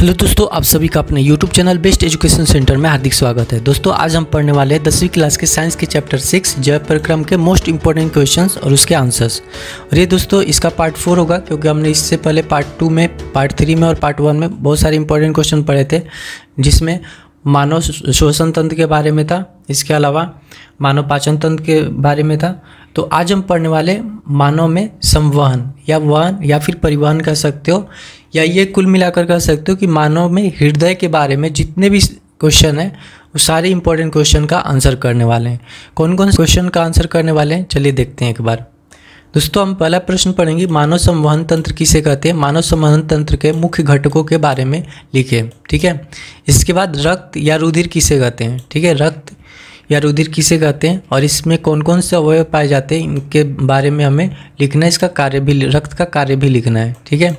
hello दोस्तों आप सभी का अपने YouTube channel best education centre में हार्दिक स्वागत है दोस्तों आज हम पढ़ने वाले हैं दसवीं क्लास के साइंस के चैप्टर सिक्स जय प्रक्रम के मोस्ट इंपॉर्टेंट क्वेश्चंस और उसके आंसर्स और ये दोस्तों इसका पार्ट फोर होगा क्योंकि हमने इससे पहले पार्ट टू में पार्ट थ्री में और पार्ट वन में बहुत सारे इंपॉर्टेंट क्वेश्चन पढ़े थे जिसमें मानव शोषण तंत्र के बारे में था इसके अलावा मानव पाचन तंत्र के बारे में था तो आज हम पढ़ने वाले मानव में संवहन या वहन या फिर परिवहन कह सकते हो या ये कुल मिलाकर कह सकते हो कि मानव में हृदय के बारे में जितने भी क्वेश्चन है वो सारे इंपॉर्टेंट क्वेश्चन का आंसर करने वाले हैं कौन कौन से क्वेश्चन का आंसर करने वाले हैं चलिए देखते हैं एक बार दोस्तों हम पहला प्रश्न पढ़ेंगे मानव संवहन तंत्र किसे कहते हैं मानव संवहन तंत्र के मुख्य घटकों के बारे में लिखे ठीक है इसके बाद रक्त या रुधिर किसे कहते हैं ठीक है रक्त या रुधिर किसे कहते हैं और इसमें कौन कौन से अवयव पाए जाते हैं इनके बारे में हमें लिखना है इसका कार्य भी रक्त का कार्य भी लिखना है ठीक है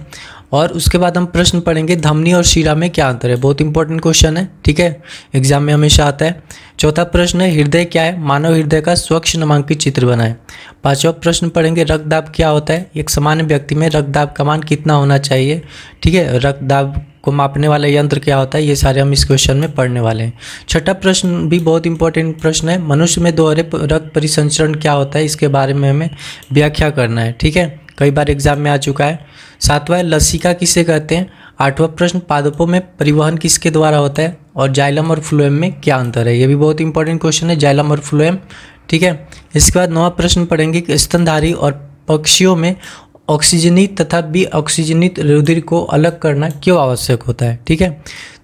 और उसके बाद हम प्रश्न पढ़ेंगे धमनी और शीरा में क्या अंतर है बहुत इंपॉर्टेंट क्वेश्चन है ठीक है एग्जाम में हमेशा आता है चौथा प्रश्न है हृदय क्या है मानव हृदय का स्वच्छ नामांकित चित्र बनाए पांचवा प्रश्न पढ़ेंगे रक्तदाब क्या होता है एक सामान्य व्यक्ति में रक्तदाब का मान कितना होना चाहिए ठीक है रक्तदाब को मापने वाला यंत्र क्या होता है ये सारे हम इस क्वेश्चन में पढ़ने वाले हैं छठा प्रश्न भी बहुत इंपॉर्टेंट प्रश्न है मनुष्य में दोहरे रक्त परिसंचरण क्या होता है इसके बारे में हमें व्याख्या करना है ठीक है कई बार एग्जाम में आ चुका है सातवां लसिका किसे कहते हैं आठवां प्रश्न पादपों में परिवहन किसके द्वारा होता है और जाइलम और फ्लोएम में क्या अंतर है ये भी बहुत इंपॉर्टेंट क्वेश्चन है जाइलम और फ्लोएम ठीक है इसके बाद नौवा प्रश्न पढ़ेंगे कि स्तनधारी और पक्षियों में ऑक्सीजनित तथा बी ऑक्सीजनित रुधिर को अलग करना क्यों आवश्यक होता है ठीक है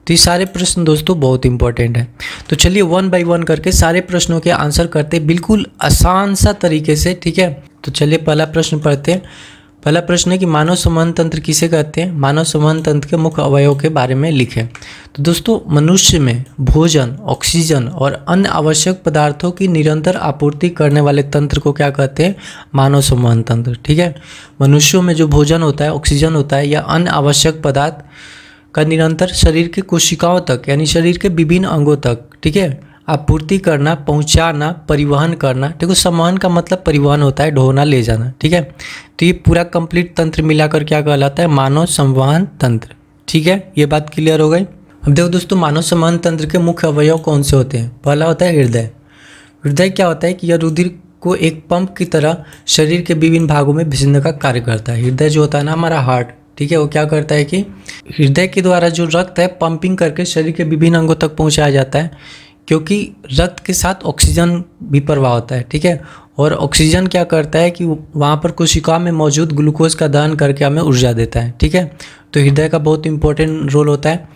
तो ये सारे प्रश्न दोस्तों बहुत इंपॉर्टेंट है तो चलिए वन बाय वन करके सारे प्रश्नों के आंसर करते बिल्कुल आसान सा तरीके से ठीक है तो चलिए पहला प्रश्न पढ़ते हैं पहला प्रश्न है कि मानव समान तंत्र किसे कहते हैं मानव समान तंत्र के मुख्य अवयव के बारे में लिखें तो दोस्तों मनुष्य में भोजन ऑक्सीजन और अन्य आवश्यक पदार्थों की निरंतर आपूर्ति करने वाले तंत्र को क्या कहते हैं मानव समान तंत्र ठीक है मनुष्यों में जो भोजन होता है ऑक्सीजन होता है या अन्य आवश्यक पदार्थ का निरंतर शरीर की कोशिकाओं तक यानी शरीर के विभिन्न अंगों तक ठीक है आपूर्ति करना पहुंचाना परिवहन करना देखो संवहन का मतलब परिवहन होता है ढोना ले जाना ठीक है तो ये पूरा कंप्लीट तंत्र मिलाकर क्या कहलाता है मानव संवहन तंत्र ठीक है ये बात क्लियर हो गई अब देखो दोस्तों मानव संवहन तंत्र के मुख्य अवयव कौन से होते हैं पहला होता है हृदय हृदय क्या होता है कि यह रुधिर को एक पंप की तरह शरीर के विभिन्न भागों में भेजने का कार्य करता है हृदय जो होता है ना हमारा हार्ट ठीक है वो क्या करता है कि हृदय के द्वारा जो रक्त है पंपिंग करके शरीर के विभिन्न अंगों तक पहुंचाया जाता है क्योंकि रक्त के साथ ऑक्सीजन भी प्रवाह होता है ठीक है और ऑक्सीजन क्या करता है कि वहाँ पर कोशिका में मौजूद ग्लूकोज का दहन करके हमें ऊर्जा देता है ठीक है तो हृदय का बहुत इंपॉर्टेंट रोल होता है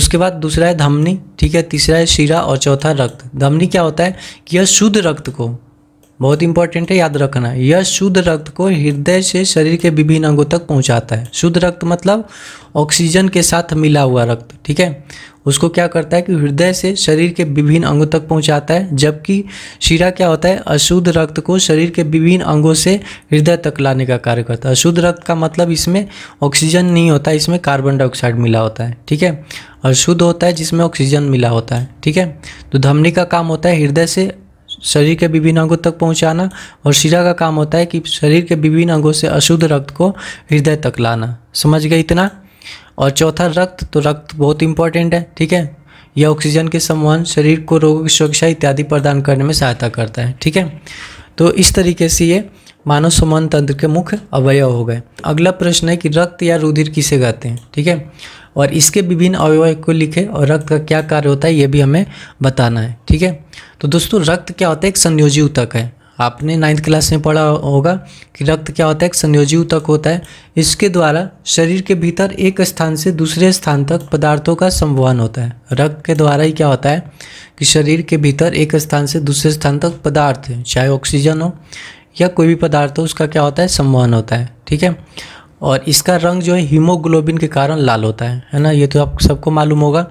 उसके बाद दूसरा है धमनी ठीक है तीसरा है शीरा और चौथा रक्त धमनी क्या होता है कि यह शुद्ध रक्त को बहुत इंपॉर्टेंट है याद रखना यह शुद्ध रक्त को हृदय से शरीर के विभिन्न अंगों तक पहुंचाता है शुद्ध रक्त मतलब ऑक्सीजन के साथ मिला हुआ रक्त ठीक है उसको क्या करता है कि हृदय से शरीर के विभिन्न अंगों तक पहुंचाता है जबकि शीरा क्या होता है अशुद्ध रक्त को शरीर के विभिन्न अंगों से हृदय तक लाने का कार्य करता है अशुद्ध रक्त का मतलब इसमें ऑक्सीजन नहीं होता इसमें कार्बन डाइऑक्साइड मिला होता है ठीक है अशुद्ध होता है जिसमें ऑक्सीजन मिला होता है ठीक है तो धमनी का काम होता है हृदय से शरीर के विभिन्न अंगों तक पहुंचाना और शिरा का काम होता है कि शरीर के विभिन्न अंगों से अशुद्ध रक्त को हृदय तक लाना समझ गए इतना और चौथा रक्त तो रक्त बहुत इंपॉर्टेंट है ठीक है यह ऑक्सीजन के समान शरीर को रोगों की सुरक्षा इत्यादि प्रदान करने में सहायता करता है ठीक है तो इस तरीके से ये मानव सम्मान तंत्र के मुख्य अवयव हो गए अगला प्रश्न है कि रक्त या रुधिर किसे कहते हैं ठीक है और इसके विभिन्न अवयव को लिखें और रक्त का क्या कार्य होता है ये भी हमें बताना है ठीक है तो दोस्तों रक्त क्या होता है एक संयोजी ऊतक है आपने नाइन्थ क्लास में पढ़ा होगा कि रक्त क्या होता है एक संयोजी ऊतक होता है इसके द्वारा शरीर के भीतर एक स्थान से दूसरे स्थान तक पदार्थों का संवहन होता है रक्त के द्वारा ही क्या होता है कि शरीर के भीतर एक स्थान से दूसरे स्थान तक पदार्थ चाहे ऑक्सीजन हो या कोई भी पदार्थ हो उसका क्या होता है संवहन होता है ठीक है और इसका रंग जो है हीमोग्लोबिन के कारण लाल होता है है ना ये तो आप सबको मालूम होगा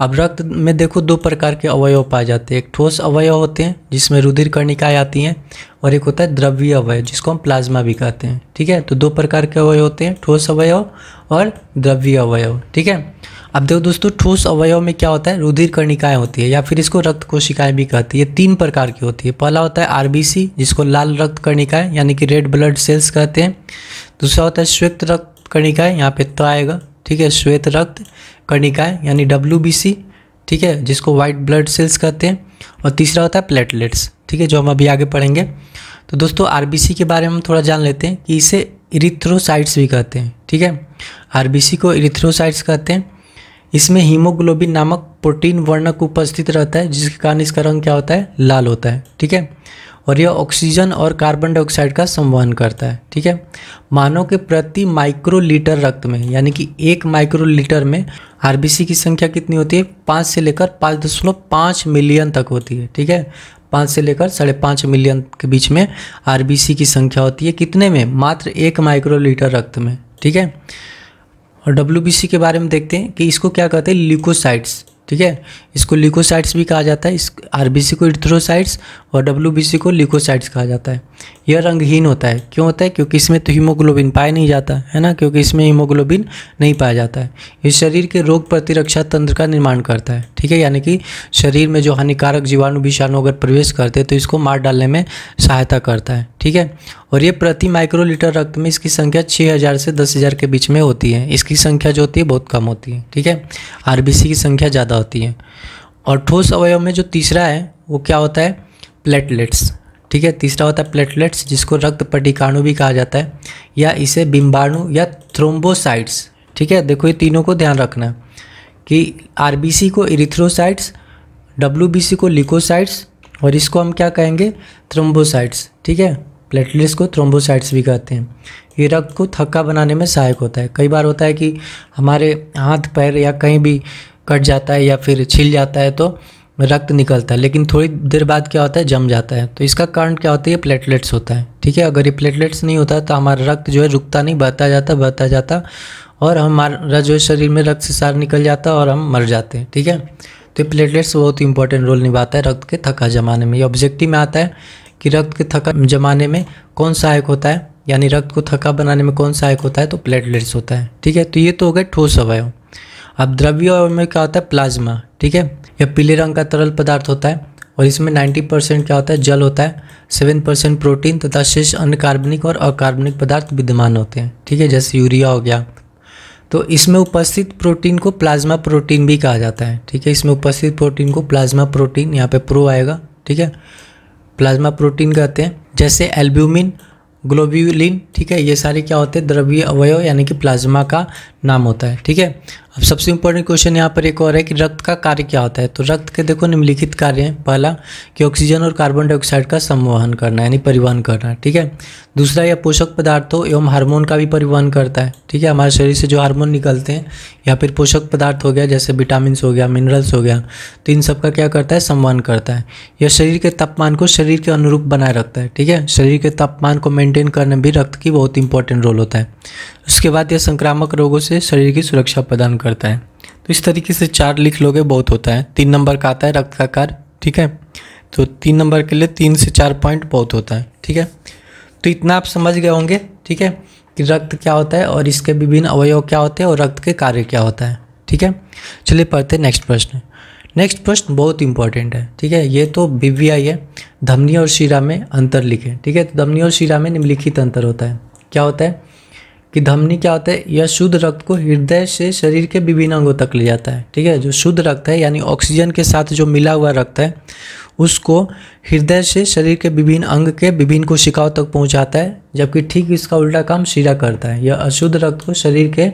अब रक्त में देखो दो प्रकार के अवयव पाए जाते हैं एक ठोस अवयव होते हैं जिसमें रुधिर कर्णिकाएँ आती हैं और एक होता है द्रव्य अवयव जिसको हम प्लाज्मा भी कहते हैं ठीक है तो दो प्रकार के अवयव होते हैं ठोस अवयव और द्रव्य अवयव ठीक है अब देखो दोस्तों ठोस अवयव में क्या होता है रुधिर कर्णिकाएँ होती है या फिर इसको रक्त कोशिकाएँ भी कहती है तीन प्रकार की होती है पहला होता है आरबीसी जिसको लाल रक्त कर्णिकाएँ यानी कि रेड ब्लड सेल्स कहते हैं दूसरा होता है श्वेत रक्त कणिकाएँ यहाँ पे त आएगा ठीक है श्वेत रक्त कणिकाएँ यानी डब्ल्यू ठीक है जिसको व्हाइट ब्लड सेल्स कहते हैं और तीसरा होता है प्लेटलेट्स ठीक है जो हम अभी आगे पढ़ेंगे तो दोस्तों आर के बारे में हम थोड़ा जान लेते हैं कि इसे इरिथ्रोसाइट्स भी कहते हैं ठीक है आर को इरिथ्रोसाइट्स कहते हैं इसमें हीमोग्लोबिन नामक प्रोटीन वर्णक उपस्थित रहता है जिसके कारण इसका रंग क्या होता है लाल होता है ठीक है और यह ऑक्सीजन और कार्बन डाइऑक्साइड का संवहन करता है ठीक है मानव के प्रति माइक्रो लीटर रक्त में यानी कि एक माइक्रो लीटर में आरबीसी की संख्या कितनी होती है पाँच से लेकर पाँच दशमलव पाँच मिलियन तक होती है ठीक है पाँच से लेकर साढ़े पाँच मिलियन के बीच में आर की संख्या होती है कितने में मात्र एक माइक्रो लीटर रक्त में ठीक है और डब्ल्यू के बारे में देखते हैं कि इसको क्या कहते हैं ल्यूकोसाइट्स ठीक है इसको लिकोसाइट्स भी कहा जाता है इस आरबीसी को इथ्रोसाइट्स और डब्ल्यूबीसी को लिकोसाइट्स कहा जाता है यह रंगहीन होता है क्यों होता है क्योंकि इसमें तो हीमोग्लोबिन पाया नहीं जाता है ना क्योंकि इसमें हीमोग्लोबिन नहीं पाया जाता है ये शरीर के रोग प्रतिरक्षा तंत्र का निर्माण करता है ठीक है यानी कि शरीर में जो हानिकारक जीवाणु विषाणु अगर प्रवेश करते हैं तो इसको मार डालने में सहायता करता है ठीक है और ये प्रति माइक्रोलीटर रक्त में इसकी संख्या हजार से हजार के बीच में होती है इसकी संख्या जो होती है बहुत कम होती है ठीक है आरबीसी की संख्या ज़्यादा होती है और ठोस अवयव में जो तीसरा है वो क्या होता है प्लेटलेट्स ठीक है तीसरा होता है प्लेटलेट्स जिसको रक्त पटिकाणु भी कहा जाता है या इसे बिम्बाणु या थ्रोम्बोसाइट्स ठीक है देखो ये तीनों को ध्यान रखना कि आर को इरिथ्रोसाइट्स डब्ल्यू को लिकोसाइट्स और इसको हम क्या कहेंगे थ्रोम्बोसाइट्स ठीक है प्लेटलेट्स को थ्रोम्बोसाइट्स भी कहते हैं ये रक्त को थक्का बनाने में सहायक होता है कई बार होता है कि हमारे हाथ पैर या कहीं भी कट जाता है या फिर छिल जाता है तो रक्त निकलता है लेकिन थोड़ी देर बाद क्या होता है जम जाता है तो इसका कारण क्या होता है ये प्लेटलेट्स होता है ठीक है अगर ये प्लेटलेट्स नहीं होता तो हमारा रक्त जो है रुकता नहीं बहता जाता बहता जाता और हमारा जो है शरीर में रक्त से सार निकल जाता और हम मर जाते हैं ठीक है तो ये प्लेटलेट्स बहुत इंपॉर्टेंट रोल निभाता है रक्त के थका जमाने में ये ऑब्जेक्टिव में आता है कि रक्त के थका जमाने में कौन सहायक होता है यानी रक्त को थका बनाने में कौन सहायक होता है तो प्लेटलेट्स होता है ठीक है तो ये तो हो गए ठोस अवयव अब द्रव्य अवयव में क्या होता है प्लाज्मा ठीक है यह पीले रंग का तरल पदार्थ होता है और इसमें 90 परसेंट क्या होता है जल होता है 7 परसेंट प्रोटीन तथा शेष अन्य कार्बनिक और अकार्बनिक पदार्थ विद्यमान होते हैं ठीक है जैसे यूरिया हो गया तो इसमें उपस्थित प्रोटीन को प्लाज्मा प्रोटीन भी कहा जाता है ठीक है इसमें उपस्थित प्रोटीन को प्लाज्मा प्रोटीन यहाँ पे प्रो आएगा ठीक है प्लाज्मा प्रोटीन कहते हैं जैसे एल्ब्यूमिन ग्लोब्यूलिन ठीक है ये सारे क्या होते हैं द्रव्य अवयव यानी कि प्लाज्मा का नाम होता है ठीक है अब सबसे इम्पोर्टेंट क्वेश्चन यहाँ पर एक और है कि रक्त का कार्य क्या होता है तो रक्त के देखो निम्नलिखित कार्य हैं पहला कि ऑक्सीजन और कार्बन डाइऑक्साइड का संवहन करना यानी परिवहन करना ठीक है दूसरा यह पोषक पदार्थों एवं हार्मोन का भी परिवहन करता है ठीक है हमारे शरीर से जो हार्मोन निकलते हैं या फिर पोषक पदार्थ हो गया जैसे विटामिन हो गया मिनरल्स हो गया तो इन सब का क्या करता है संवहन करता है यह शरीर के तापमान को शरीर के अनुरूप बनाए रखता है ठीक है शरीर के तापमान को मेंटेन करने में भी रक्त की बहुत इंपॉर्टेंट रोल होता है उसके बाद यह संक्रामक रोगों से से शरीर की सुरक्षा प्रदान करता है तो इस तरीके से चार लिख लोगे बहुत होता है तीन नंबर का आता है रक्त का कार्य ठीक है तो तीन नंबर के लिए तीन से चार पॉइंट बहुत होता है ठीक है तो इतना आप समझ गए होंगे ठीक है कि रक्त क्या होता है और इसके विभिन्न अवयव क्या होते हैं और रक्त के कार्य क्या होता है ठीक है चलिए पढ़ते नेक्स्ट प्रश्न नेक्स्ट प्रश्न बहुत इंपॉर्टेंट है ठीक है ये तो बीवीआई है धमनी और शिरा में अंतर लिखे ठीक है तो धमनी और शिरा में निम्नलिखित अंतर होता है क्या होता है कि धमनी क्या होता है यह शुद्ध रक्त को हृदय से शरीर के विभिन्न अंगों तक ले जाता है ठीक है जो शुद्ध रक्त है यानी ऑक्सीजन के साथ जो मिला हुआ रक्त है उसको हृदय से शरीर के विभिन्न अंग के विभिन्न कोशिकाओं तक पहुंचाता है जबकि ठीक इसका उल्टा काम शीरा करता है यह अशुद्ध रक्त को शरीर के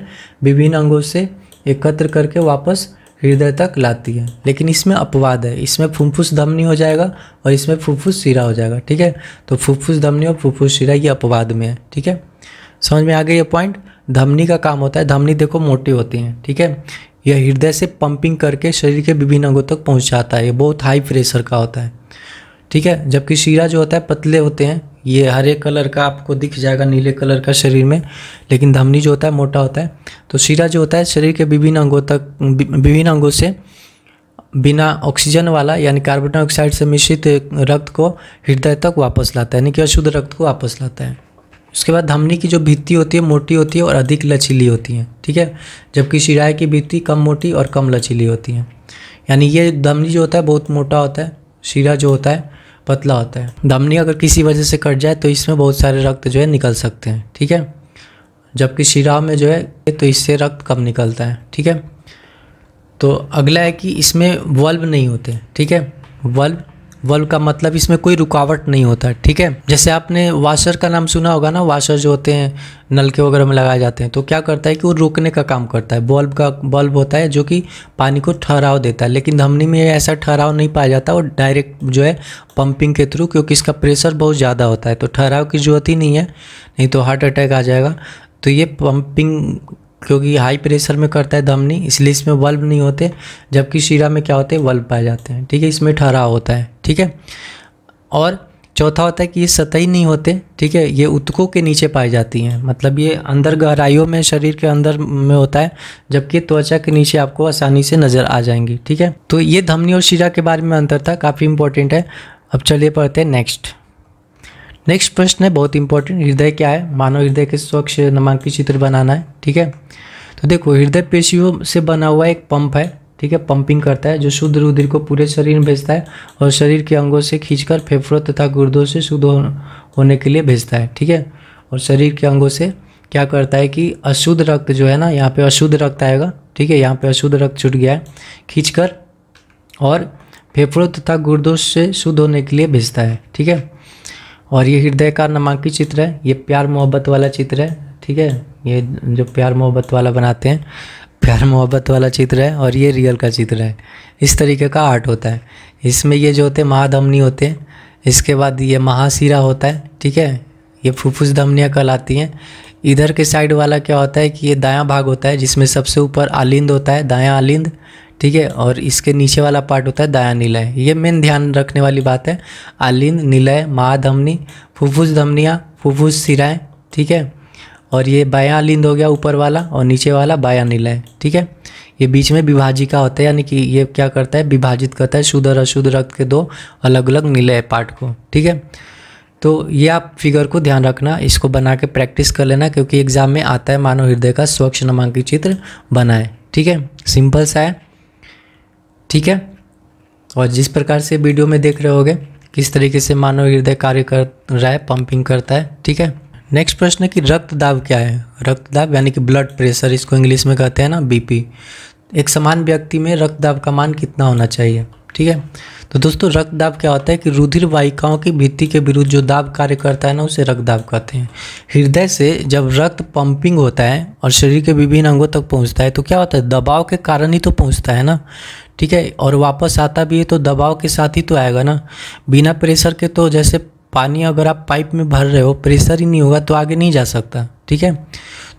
विभिन्न अंगों से एकत्र करके वापस हृदय तक लाती है लेकिन इसमें अपवाद है इसमें फुफ्फुस धमनी हो जाएगा और इसमें फुफ्फुस शीरा हो जाएगा ठीक है तो फुफ्फुस धमनी और फुफ्फुस शीरा ये अपवाद में है ठीक है समझ में आ गई ये पॉइंट धमनी का काम होता है धमनी देखो मोटी होती हैं ठीक है यह हृदय से पंपिंग करके शरीर के विभिन्न अंगों तक पहुंच जाता है ये बहुत हाई प्रेशर का होता है ठीक है जबकि शीरा जो होता है पतले होते हैं ये हरे कलर का आपको दिख जाएगा नीले कलर का शरीर में लेकिन धमनी जो होता है मोटा होता है तो शीरा जो होता है शरीर के विभिन्न अंगों तक विभिन्न अंगों से बिना ऑक्सीजन वाला यानी कार्बन डाइऑक्साइड से मिश्रित रक्त को हृदय तक वापस लाता है यानी कि अशुद्ध रक्त को वापस लाता है उसके बाद धमनी की जो भित्ति होती है मोटी होती है और अधिक लचीली होती है ठीक है जबकि शिराय की भित्ति कम मोटी और कम लचीली होती है यानी ये धमनी जो होता है बहुत मोटा होता है शीरा जो होता है पतला होता है धमनी अगर किसी वजह से कट जाए तो इसमें बहुत सारे रक्त जो है निकल सकते हैं ठीक है जबकि शिरा में जो है तो इससे रक्त कम निकलता है ठीक है तो अगला है कि इसमें वल्ब नहीं होते ठीक है वल्ब वल्व का मतलब इसमें कोई रुकावट नहीं होता ठीक है जैसे आपने वाशर का नाम सुना होगा ना वाशर जो होते हैं नलके वगैरह में लगाए जाते हैं तो क्या करता है कि वो रोकने का काम करता है बल्ब का बल्ब होता है जो कि पानी को ठहराव देता है लेकिन धमनी में ऐसा ठहराव नहीं पाया जाता और डायरेक्ट जो है पंपिंग के थ्रू क्योंकि इसका प्रेशर बहुत ज़्यादा होता है तो ठहराव की जरूरत ही नहीं है नहीं तो हार्ट अटैक आ जाएगा तो ये पंपिंग क्योंकि हाई प्रेशर में करता है धमनी इसलिए इसमें बल्ब नहीं होते जबकि शीरा में क्या होते हैं बल्ब पाए जाते हैं ठीक है इसमें ठहराव होता है ठीक है और चौथा होता है कि ये सतही नहीं होते ठीक है ये उतकों के नीचे पाई जाती हैं मतलब ये अंदर गहराइयों में शरीर के अंदर में होता है जबकि त्वचा के नीचे आपको आसानी से नज़र आ जाएंगी ठीक है तो ये धमनी और शीरा के बारे में अंतर था काफ़ी इंपॉर्टेंट है अब चलिए पढ़ते हैं नेक्स्ट नेक्स्ट प्रश्न है बहुत इंपॉर्टेंट हृदय क्या है मानव हृदय के स्वच्छ नमांक चित्र बनाना है ठीक है तो देखो हृदय पेशियों से बना हुआ एक पंप है ठीक है पंपिंग करता है जो शुद्ध रुधिर को पूरे शरीर में भेजता है और शरीर के अंगों से खींचकर फेफड़ों तथा गुर्दों से शुद्ध होने के लिए भेजता है ठीक है और शरीर के अंगों से क्या करता है कि अशुद्ध रक्त जो है ना यहाँ पे अशुद्ध रक्त आएगा ठीक है यहाँ पे अशुद्ध रक्त छूट गया है खींचकर और फेफड़ों तथा गुर्दों से शुद्ध होने के लिए भेजता है ठीक है और ये हृदय का नमांकित चित्र है ये प्यार मोहब्बत वाला चित्र है ठीक है ये जो प्यार मोहब्बत वाला बनाते हैं प्यार मोहब्बत वाला चित्र है और ये रियल का चित्र है इस तरीके का आर्ट होता है इसमें ये जो होते हैं महाधमनी होते हैं इसके बाद ये महाशीरा होता है ठीक है ये फुफ्फुस धमनियाँ कहलाती हैं इधर के साइड वाला क्या होता है कि ये दायां भाग होता है जिसमें सबसे ऊपर आलिंद होता है दायां आलिंद ठीक है और इसके नीचे वाला पार्ट होता है दया निलय ये मेन ध्यान रखने वाली बात है आलिंद निलय महाधमनी फुफ्फुस धमनिया फुफ्फुस सिराएँ ठीक है और ये बाया लिंद हो गया ऊपर वाला और नीचे वाला बाया निलय ठीक है ये बीच में विभाजिका होता है यानी कि ये क्या करता है विभाजित करता है शुद्ध और अशुद्ध रक्त के दो अलग अलग निलय पार्ट को ठीक है तो ये आप फिगर को ध्यान रखना इसको बना के प्रैक्टिस कर लेना क्योंकि एग्जाम में आता है मानव हृदय का स्वच्छ नमांकित चित्र बनाए ठीक है सिंपल सा है ठीक है और जिस प्रकार से वीडियो में देख रहे होगे किस तरीके से मानव हृदय कार्य कर रहा है पंपिंग करता है ठीक है नेक्स्ट प्रश्न है कि रक्त दाब क्या है रक्त दाब यानी कि ब्लड प्रेशर इसको इंग्लिश में कहते हैं ना बीपी एक समान व्यक्ति में रक्त दाब का मान कितना होना चाहिए ठीक है तो दोस्तों रक्त दाब क्या होता है कि रुधिर वाहिकाओं की भित्ति के विरुद्ध जो दाब कार्य करता है ना उसे रक्त दाब कहते हैं हृदय से जब रक्त पंपिंग होता है और शरीर के विभिन्न अंगों तक पहुंचता है तो क्या होता है दबाव के कारण ही तो पहुंचता है ना ठीक है और वापस आता भी है तो दबाव के साथ ही तो आएगा ना बिना प्रेशर के तो जैसे पानी अगर आप पाइप में भर रहे हो प्रेशर ही नहीं होगा तो आगे नहीं जा सकता ठीक है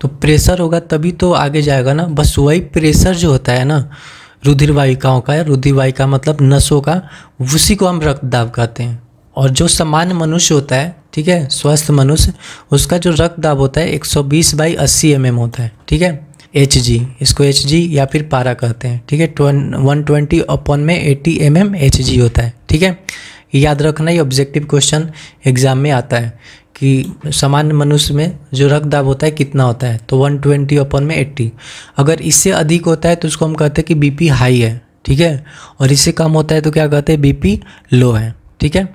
तो प्रेशर होगा तभी तो आगे जाएगा ना बस वही प्रेशर जो होता है ना रुधिर वाहिकाओं का या रुधिर वाहिका मतलब नसों का उसी को हम रक्त दाब कहते हैं और जो सामान्य मनुष्य होता है ठीक है स्वस्थ मनुष्य उसका जो रक्त दाब होता है 120 बाई अस्सी एम एम होता है ठीक है एच जी इसको एच जी या फिर पारा कहते हैं ठीक है वन ट्वेंटी अपॉन में eighty M M H G होता है ठीक है याद रखना ये ऑब्जेक्टिव क्वेश्चन एग्जाम में आता है कि सामान्य मनुष्य में जो रक्तदाब होता है कितना होता है तो 120 ट्वेंटी अपन में 80 अगर इससे अधिक होता है तो उसको हम कहते हैं कि बीपी हाई है ठीक है और इससे कम होता है तो क्या कहते हैं बीपी लो है ठीक है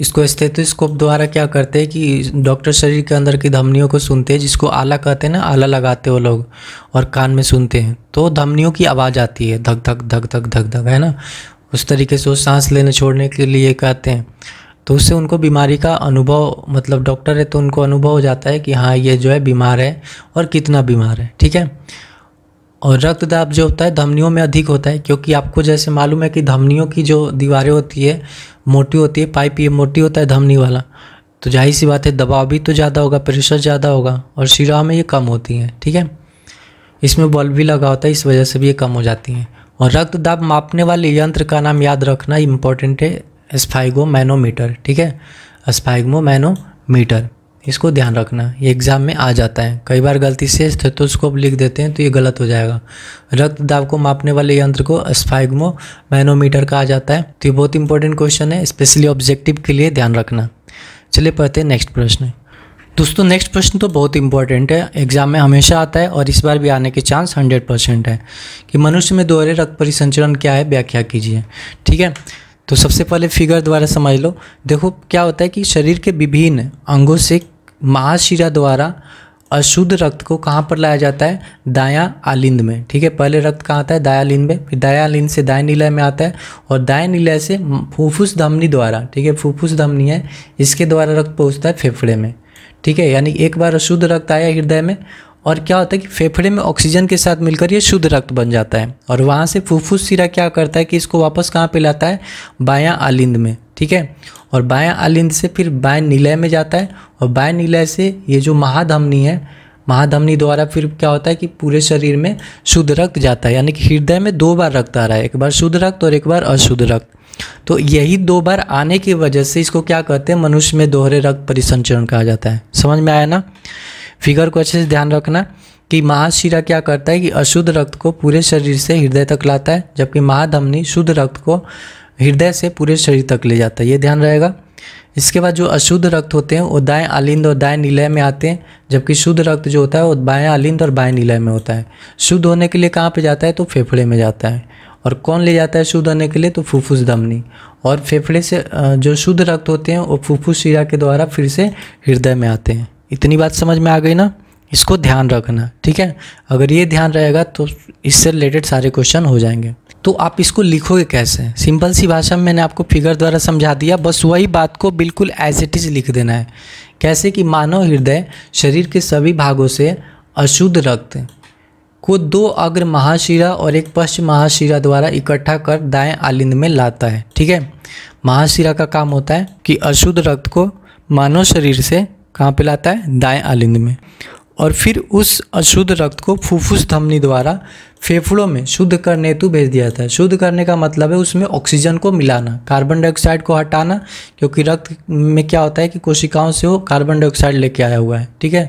इसको स्टेथोस्कोप द्वारा क्या करते हैं कि डॉक्टर शरीर के अंदर की धमनियों को सुनते हैं जिसको आला कहते हैं ना आला लगाते वो लोग और कान में सुनते हैं तो धमनियों की आवाज़ आती है धक धक धक धक धक धक है ना उस तरीके से वो सांस लेने छोड़ने के लिए कहते हैं तो उससे उनको बीमारी का अनुभव मतलब डॉक्टर है तो उनको अनुभव हो जाता है कि हाँ ये जो है बीमार है और कितना बीमार है ठीक है और रक्तदाब जो होता है धमनियों में अधिक होता है क्योंकि आपको जैसे मालूम है कि धमनियों की जो दीवारें होती है मोटी होती है पाइप ये मोटी होता है धमनी वाला तो जाहिर सी बात है दबाव भी तो ज़्यादा होगा प्रेशर ज़्यादा होगा और शिरा में ये कम होती हैं ठीक है इसमें बल्ब भी लगा होता है इस वजह से भी ये कम हो जाती हैं और रक्तदाब मापने वाले यंत्र का नाम याद रखना इम्पोर्टेंट है स्पाइगोमैनोमीटर ठीक है मैनोमीटर इसको ध्यान रखना ये एग्ज़ाम में आ जाता है कई बार गलती से स्टेथोस्कोप लिख देते हैं तो ये गलत हो जाएगा रक्त दाब को मापने वाले यंत्र को स्पाइगमो मैनोमीटर कहा जाता है तो ये बहुत इंपॉर्टेंट क्वेश्चन है स्पेशली ऑब्जेक्टिव के लिए ध्यान रखना चलिए पढ़ते हैं नेक्स्ट प्रश्न दोस्तों नेक्स्ट प्रश्न तो बहुत इंपॉर्टेंट है एग्जाम में हमेशा आता है और इस बार भी आने के चांस हंड्रेड परसेंट है कि मनुष्य में दोहरे रक्त परिसंचरण क्या है व्याख्या कीजिए ठीक है तो सबसे पहले फिगर द्वारा समझ लो देखो क्या होता है कि शरीर के विभिन्न अंगों से महाशिरा द्वारा अशुद्ध रक्त को कहाँ पर लाया जाता है दाया आलिंद में ठीक है पहले रक्त कहाँ आता है दाया लिंद में फिर दाया लिंद से दाएं नीलय में आता है और दाएं नीलय से फूफुस धमनी द्वारा ठीक है फूफूस धमनी है इसके द्वारा रक्त पहुँचता है फेफड़े में ठीक है यानी एक बार अशुद्ध रक्त आया हृदय में और क्या होता है कि फेफड़े में ऑक्सीजन के साथ मिलकर ये शुद्ध रक्त बन जाता है और वहाँ से फूफूस सिरा क्या करता है कि इसको वापस कहाँ पे लाता है बायां आलिंद में ठीक है और बायां आलिंद से फिर बाएं निलय में जाता है और बाएं निलय से ये जो महाधमनी है महाधमनी द्वारा फिर क्या होता है कि पूरे शरीर में शुद्ध रक्त जाता है यानी कि हृदय में दो बार रक्त आ रहा है एक बार शुद्ध रक्त और एक बार अशुद्ध रक्त तो यही दो बार आने की वजह से इसको क्या कहते हैं मनुष्य में दोहरे रक्त परिसंचरण कहा जाता है समझ में आया ना फिगर को अच्छे से ध्यान रखना कि महाशिरा क्या करता है कि अशुद्ध रक्त को पूरे शरीर से हृदय तक लाता है जबकि महाधमनी शुद्ध रक्त को हृदय से पूरे शरीर तक ले जाता है ये ध्यान रहेगा इसके बाद जो अशुद्ध रक्त होते हैं वो दाएं आलिंद और दाएं निलय में आते हैं जबकि शुद्ध रक्त जो होता है वो बाएं आलिंद और बाएं निलय में होता है शुद्ध होने के लिए कहाँ पे जाता है तो फेफड़े में जाता है और कौन ले जाता है शुद्ध होने के लिए तो फुफ्फुस धमनी और फेफड़े से जो शुद्ध रक्त होते हैं वो फुफ्फुस शिरा के द्वारा फिर से हृदय में आते हैं इतनी बात समझ में आ गई ना इसको ध्यान रखना ठीक है अगर ये ध्यान रहेगा तो इससे रिलेटेड सारे क्वेश्चन हो जाएंगे तो आप इसको लिखोगे कैसे सिंपल सी भाषा में मैंने आपको फिगर द्वारा समझा दिया बस वही बात को बिल्कुल एज इट इज़ लिख देना है कैसे कि मानव हृदय शरीर के सभी भागों से अशुद्ध रक्त को दो अग्र महाशिरा और एक पश्चिम महाशिरा द्वारा इकट्ठा कर दाएं आलिंद में लाता है ठीक है महाशिरा का काम होता है कि अशुद्ध रक्त को मानव शरीर से कहाँ पे लाता है दाएं आलिंद में और फिर उस अशुद्ध रक्त को फुफ्फुस धमनी द्वारा फेफड़ों में शुद्ध करने हेतु भेज दिया जाता है शुद्ध करने का मतलब है उसमें ऑक्सीजन को मिलाना कार्बन डाइऑक्साइड को हटाना क्योंकि रक्त में क्या होता है कि कोशिकाओं से वो कार्बन डाइऑक्साइड लेके आया हुआ है ठीक है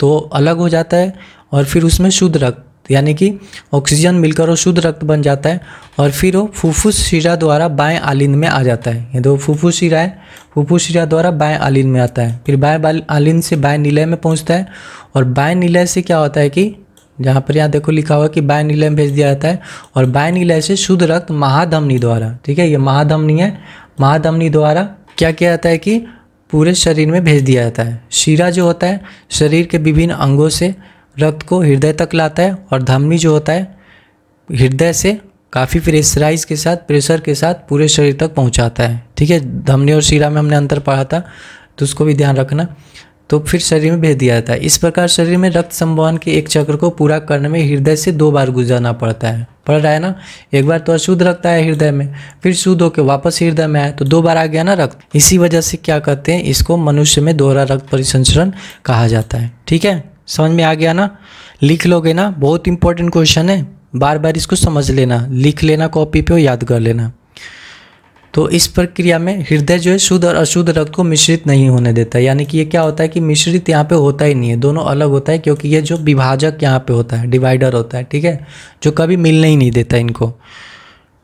तो अलग हो जाता है और फिर उसमें शुद्ध रक्त यानी कि ऑक्सीजन मिलकर वो शुद्ध रक्त बन जाता है और फिर वो फुफ्फुस शिरा द्वारा बाएं आलिंद में आ जाता है ये दो फुफ्फुस शिरा है फुफ्फुस शिरा द्वारा बाएं आलिंद में आता है फिर बाएं आलिंद से बाएं निलय में पहुंचता है और बाएं निलय से क्या होता है कि जहाँ पर यहाँ देखो लिखा हुआ कि बाएं निलय में भेज दिया जाता है और बाएं निलय से शुद्ध रक्त महाधमनी द्वारा ठीक है ये महाधमनी है महाधमनी द्वारा क्या किया जाता है कि पूरे शरीर में भेज दिया जाता है शीरा जो होता है शरीर के विभिन्न अंगों से रक्त को हृदय तक लाता है और धमनी जो होता है हृदय से काफ़ी प्रेशराइज के साथ प्रेशर के साथ पूरे शरीर तक पहुंचाता है ठीक है धमनी और शीरा में हमने अंतर पढ़ा था तो उसको भी ध्यान रखना तो फिर शरीर में भेज दिया जाता है इस प्रकार शरीर में रक्त संवहन के एक चक्र को पूरा करने में हृदय से दो बार गुजरना पड़ता है पड़ रहा है ना एक बार तो अशुद्ध रक्त आया हृदय में फिर शुद्ध होकर वापस हृदय में आया तो दो बार आ गया ना रक्त इसी वजह से क्या कहते हैं इसको मनुष्य में दोहरा रक्त परिसंचरण कहा जाता है ठीक है समझ में आ गया ना लिख लोगे ना बहुत इंपॉर्टेंट क्वेश्चन है बार बार इसको समझ लेना लिख लेना कॉपी पे और याद कर लेना तो इस प्रक्रिया में हृदय जो है शुद्ध और अशुद्ध रक्त को मिश्रित नहीं होने देता यानी कि ये क्या होता है कि मिश्रित यहाँ पे होता ही नहीं है दोनों अलग होता है क्योंकि ये जो विभाजक यहाँ पे होता है डिवाइडर होता है ठीक है जो कभी मिलने ही नहीं देता इनको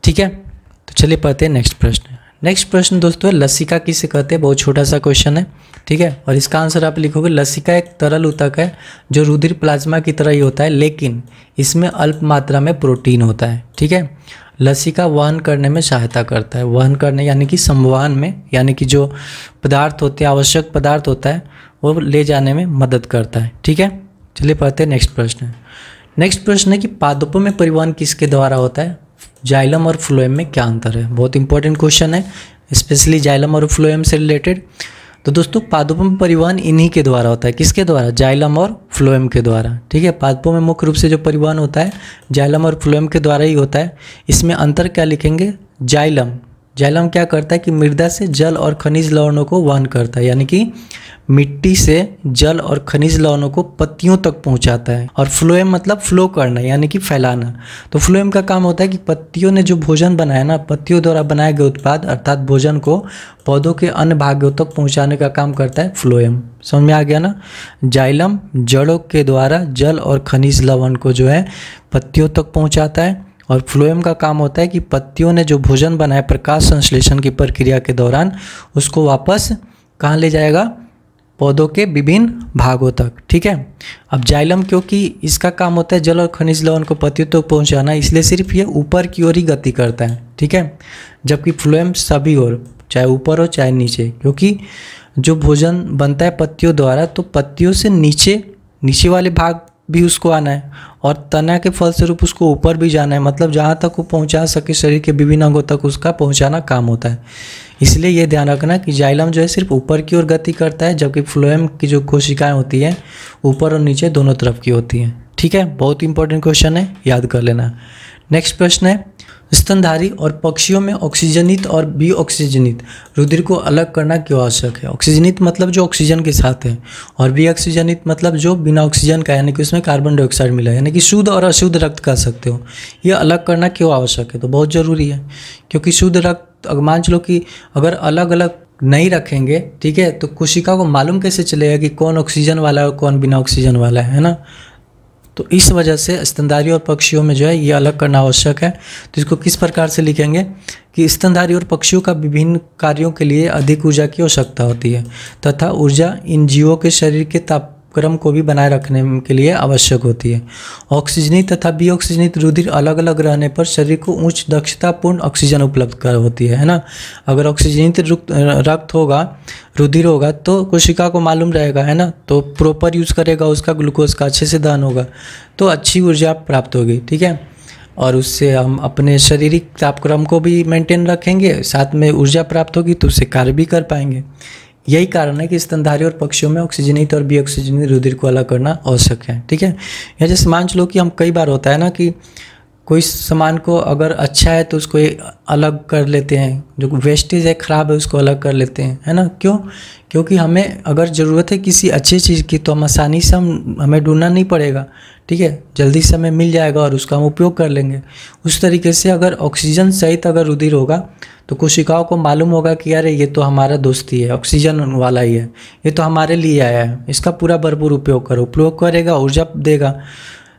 ठीक है तो चलिए पढ़ते हैं नेक्स्ट प्रश्न नेक्स्ट प्रश्न दोस्तों है लसिका किसे कहते हैं बहुत छोटा सा क्वेश्चन है ठीक है और इसका आंसर आप लिखोगे लसिका एक तरल उतक है जो रुधिर प्लाज्मा की तरह ही होता है लेकिन इसमें अल्प मात्रा में प्रोटीन होता है ठीक है लसिका वहन करने में सहायता करता है वहन करने यानी कि संवहन में यानी कि जो पदार्थ होते हैं आवश्यक पदार्थ होता है वो ले जाने में मदद करता है ठीक है चलिए पढ़ते हैं नेक्स्ट प्रश्न नेक्स्ट प्रश्न है कि पादपों में परिवहन किसके द्वारा होता है जाइलम और फ्लोएम में क्या अंतर है बहुत इंपॉर्टेंट क्वेश्चन है स्पेशली जाइलम और फ्लोएम से रिलेटेड तो दोस्तों पादपों परिवहन इन्हीं के द्वारा होता है किसके द्वारा जाइलम और फ्लोएम के द्वारा ठीक है पादपों में मुख्य रूप से जो परिवहन होता है जाइलम और फ्लोएम के द्वारा ही होता है इसमें अंतर क्या लिखेंगे जाइलम जैलम क्या करता है कि मृदा से जल और खनिज लवणों को वहन करता है यानी कि मिट्टी से जल और खनिज लवणों को पत्तियों तक पहुंचाता है और फ्लोएम मतलब फ्लो करना यानी कि फैलाना तो फ्लोएम का काम होता है कि पत्तियों ने जो भोजन बनाया ना पत्तियों द्वारा बनाए गए उत्पाद अर्थात भोजन को पौधों के अन्य भागों तक पहुंचाने का काम करता है फ्लोएम समझ में आ गया ना जाइलम जड़ों के द्वारा जल और खनिज लवण को जो है पत्तियों तक पहुँचाता है और फ्लोएम का काम होता है कि पत्तियों ने जो भोजन बनाया प्रकाश संश्लेषण की प्रक्रिया के दौरान उसको वापस कहाँ ले जाएगा पौधों के विभिन्न भागों तक ठीक है अब जाइलम क्योंकि इसका काम होता है जल और खनिज लवण को पतियों तक तो पहुँचाना इसलिए सिर्फ ये ऊपर की ओर ही गति करता है ठीक है जबकि फ्लोएम सभी ओर चाहे ऊपर हो चाहे नीचे क्योंकि जो भोजन बनता है पत्तियों द्वारा तो पत्तियों से नीचे नीचे वाले भाग भी उसको आना है और तना के फलस्वरूप उसको ऊपर भी जाना है मतलब जहाँ तक वो पहुँचा सके शरीर के विभिन्न अंगों तक उसका पहुँचाना काम होता है इसलिए ये ध्यान रखना कि जाइलम जो है सिर्फ ऊपर की ओर गति करता है जबकि फ्लोएम की जो कोशिकाएँ होती हैं ऊपर और नीचे दोनों तरफ की होती हैं ठीक है बहुत इंपॉर्टेंट क्वेश्चन है याद कर लेना नेक्स्ट प्रश्न है स्तनधारी और पक्षियों में ऑक्सीजनित और बी ऑक्सीजनित रुधिर को अलग करना क्यों आवश्यक है ऑक्सीजनित मतलब जो ऑक्सीजन के साथ है और बी ऑक्सीजनित मतलब जो बिना ऑक्सीजन का यानी कि उसमें कार्बन डाइऑक्साइड मिला यानी कि शुद्ध और अशुद्ध रक्त कह सकते हो ये अलग करना क्यों आवश्यक है तो बहुत ज़रूरी है क्योंकि शुद्ध रक्त मान चलो कि अगर अलग अलग नहीं रखेंगे ठीक है तो कोशिका को मालूम कैसे चलेगा कि कौन ऑक्सीजन वाला है और कौन बिना ऑक्सीजन वाला है ना तो इस वजह से स्तनधारी और पक्षियों में जो है ये अलग करना आवश्यक है तो इसको किस प्रकार से लिखेंगे कि स्तनधारी और पक्षियों का विभिन्न कार्यों के लिए अधिक ऊर्जा की आवश्यकता होती है तथा ऊर्जा इन जीवों के शरीर के ताप क्रम को भी बनाए रखने के लिए आवश्यक होती है ऑक्सीजनित तथा बी ऑक्सीजनित रुधिर अलग अलग रहने पर शरीर को उच्च दक्षतापूर्ण ऑक्सीजन उपलब्ध कर होती है है ना अगर ऑक्सीजनित रक्त होगा रुधिर होगा तो कोशिका को मालूम रहेगा है ना तो प्रॉपर यूज़ करेगा उसका ग्लूकोज का अच्छे से दान होगा तो अच्छी ऊर्जा प्राप्त होगी ठीक है और उससे हम अपने शारीरिक तापक्रम को भी मेंटेन रखेंगे साथ में ऊर्जा प्राप्त होगी तो उससे कार्य भी कर पाएंगे यही कारण है कि स्तनधारी और पक्षियों में ऑक्सीजनित और बी ऑक्सीजनित रुधिर को अलग करना आवश्यक है ठीक है या जैसे मान लो कि हम कई बार होता है ना कि कोई सामान को अगर अच्छा है तो उसको अलग कर लेते हैं जो वेस्टेज है ख़राब है उसको अलग कर लेते हैं है ना क्यों क्योंकि हमें अगर ज़रूरत है किसी अच्छी चीज़ की तो हम आसानी से हम हमें ढूंढना नहीं पड़ेगा ठीक है जल्दी से हमें मिल जाएगा और उसका हम उपयोग कर लेंगे उस तरीके से अगर ऑक्सीजन सहित अगर रुधिर होगा तो कोशिकाओं को मालूम होगा कि यार ये तो हमारा दोस्ती है ऑक्सीजन वाला ही है ये तो हमारे लिए आया है इसका पूरा भरपूर उपयोग करो उपयोग करेगा ऊर्जा देगा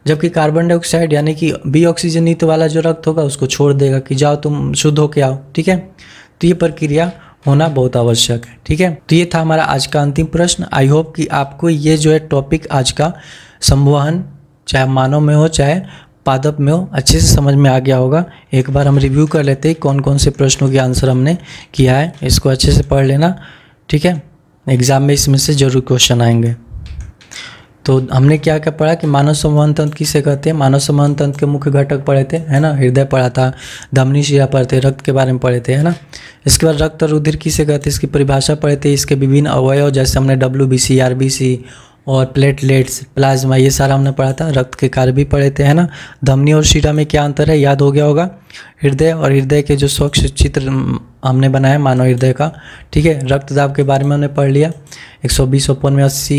जबकि कार्बन डाइऑक्साइड यानी कि बी ऑक्सीजन ऑक्सीजनित वाला जो रक्त होगा उसको छोड़ देगा कि जाओ तुम शुद्ध होके आओ ठीक है तो ये प्रक्रिया होना बहुत आवश्यक है ठीक है तो ये था हमारा आज का अंतिम प्रश्न आई होप कि आपको ये जो है टॉपिक आज का संवहन चाहे मानव में हो चाहे पादप में हो अच्छे से समझ में आ गया होगा एक बार हम रिव्यू कर लेते हैं कौन कौन से प्रश्नों के आंसर हमने किया है इसको अच्छे से पढ़ लेना ठीक है एग्ज़ाम में इसमें से ज़रूर क्वेश्चन आएंगे तो हमने क्या क्या पढ़ा कि मानव संवहन तंत्र किसे कहते हैं मानव संवहन तंत्र के मुख्य घटक पढ़े थे है ना हृदय पढ़ा था धमनी शिया पढ़े थे रक्त के बारे में पढ़े थे है ना इसके बाद रक्त और रुधिर किसे कहते हैं इसकी परिभाषा पढ़े थे इसके विभिन्न अवयव जैसे हमने W B C R B C और प्लेटलेट्स प्लाज्मा ये सारा हमने पढ़ा था रक्त के कार्य भी पढ़े थे है ना धमनी और शिरा में क्या अंतर है याद हो गया होगा हृदय और हृदय के जो स्वच्छ चित्र हमने बनाया मानव हृदय का ठीक है रक्त दाब के बारे में हमने पढ़ लिया एक सौ बीस ओपन में अस्सी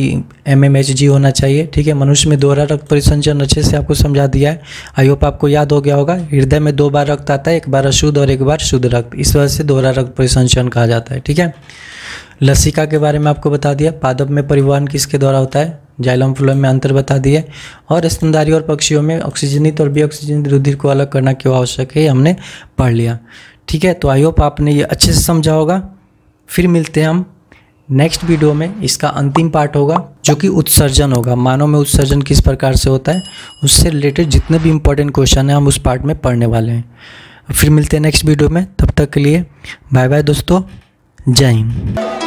एम एम एच जी होना चाहिए ठीक है मनुष्य में दोहरा रक्त परिसंचरण अच्छे से आपको समझा दिया है आई होप आपको याद हो गया होगा हृदय में दो बार रक्त आता है एक बार अशुद्ध और एक बार शुद्ध रक्त इस वजह से दोहरा रक्त परिसंचरण कहा जाता है ठीक है लसिका के बारे में आपको बता दिया पादप में परिवहन किसके द्वारा होता है जाइलम फ्लोएम में अंतर बता दिए और स्तनधारी और पक्षियों में ऑक्सीजनित और बी ऑक्सीजनित रुधिर को अलग करना क्यों आवश्यक है हमने पढ़ लिया ठीक है तो आई होप आपने ये अच्छे से समझा होगा फिर मिलते हैं हम नेक्स्ट वीडियो में इसका अंतिम पार्ट होगा जो कि उत्सर्जन होगा मानव में उत्सर्जन किस प्रकार से होता है उससे रिलेटेड जितने भी इंपॉर्टेंट क्वेश्चन हैं हम उस पार्ट में पढ़ने वाले हैं फिर मिलते हैं नेक्स्ट वीडियो में तब तक के लिए बाय बाय दोस्तों जय हिंद